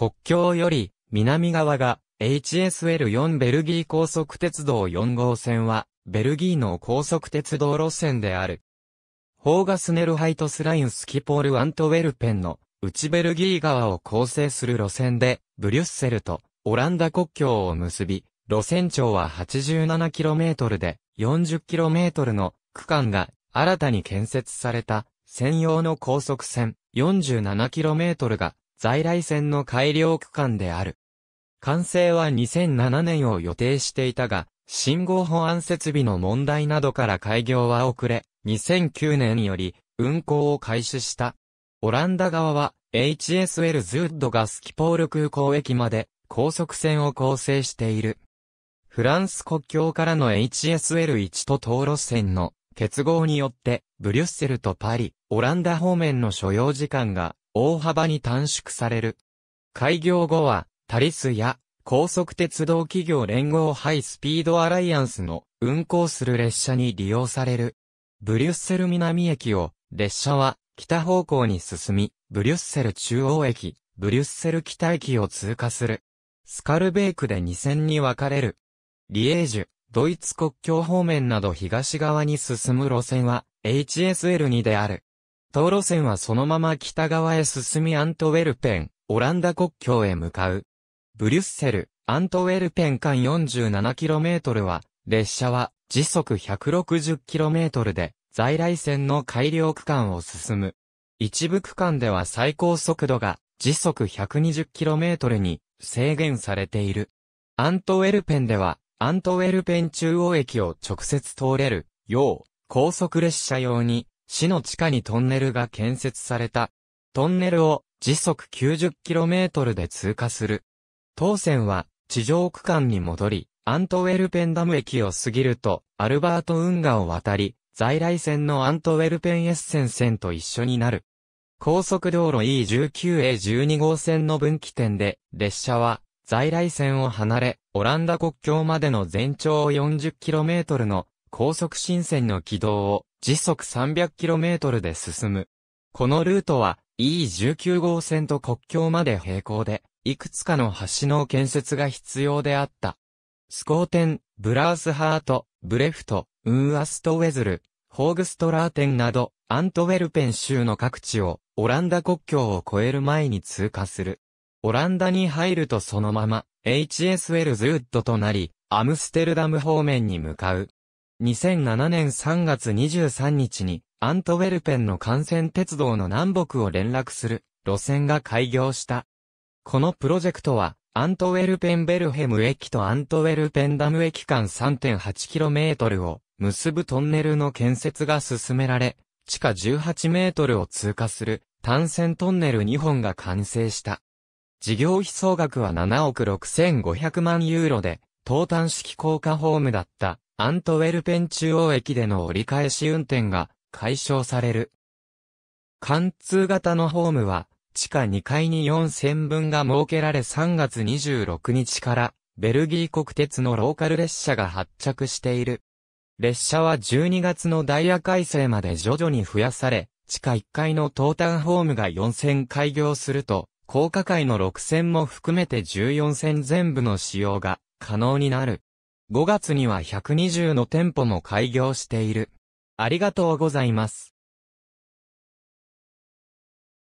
国境より南側が HSL4 ベルギー高速鉄道4号線はベルギーの高速鉄道路線である。ホーガスネルハイトスラインスキポール・アントウェルペンの内ベルギー側を構成する路線でブリュッセルとオランダ国境を結び、路線長は 87km で 40km の区間が新たに建設された専用の高速線 47km が在来線の改良区間である。完成は2007年を予定していたが、信号保安設備の問題などから開業は遅れ、2009年より運行を開始した。オランダ側は HSL ズウッドがスキポール空港駅まで高速線を構成している。フランス国境からの HSL1 と東路線の結合によって、ブリュッセルとパリ、オランダ方面の所要時間が大幅に短縮される。開業後は、タリスや高速鉄道企業連合ハイスピードアライアンスの運行する列車に利用される。ブリュッセル南駅を、列車は北方向に進み、ブリュッセル中央駅、ブリュッセル北駅を通過する。スカルベークで2線に分かれる。リエージュ、ドイツ国境方面など東側に進む路線は HSL2 である。道路線はそのまま北側へ進みアントウェルペン、オランダ国境へ向かう。ブリュッセル、アントウェルペン間 47km は、列車は時速 160km で、在来線の改良区間を進む。一部区間では最高速度が時速 120km に制限されている。アントウェルペンでは、アントウェルペン中央駅を直接通れる、よう、高速列車用に市の地下にトンネルが建設された。トンネルを時速 90km で通過する。当線は地上区間に戻り、アントウェルペンダム駅を過ぎると、アルバート運河を渡り、在来線のアントウェルペンエッセン線と一緒になる。高速道路 E19A12 号線の分岐点で、列車は在来線を離れ、オランダ国境までの全長 40km の高速新線の軌道を時速 300km で進む。このルートは E19 号線と国境まで並行で、いくつかの橋の建設が必要であった。スコーテン、ブラースハート、ブレフト、ウンアストウェズル、ホーグストラーテンなど、アントウェルペン州の各地を、オランダ国境を越える前に通過する。オランダに入るとそのまま、HS ウェルズウッドとなり、アムステルダム方面に向かう。2007年3月23日に、アントウェルペンの幹線鉄道の南北を連絡する路線が開業した。このプロジェクトは、アントウェルペンベルヘム駅とアントウェルペンダム駅間 3.8km を結ぶトンネルの建設が進められ、地下18メートルを通過する単線トンネル2本が完成した。事業費総額は7億6500万ユーロで、東端式高架ホームだったアントウェルペン中央駅での折り返し運転が解消される。貫通型のホームは、地下2階に4線分が設けられ3月26日から、ベルギー国鉄のローカル列車が発着している。列車は12月のダイヤ改正まで徐々に増やされ、地下1階の東端ホームが4線開業すると、高架階の6線も含めて14線全部の使用が可能になる。5月には120の店舗も開業している。ありがとうございます。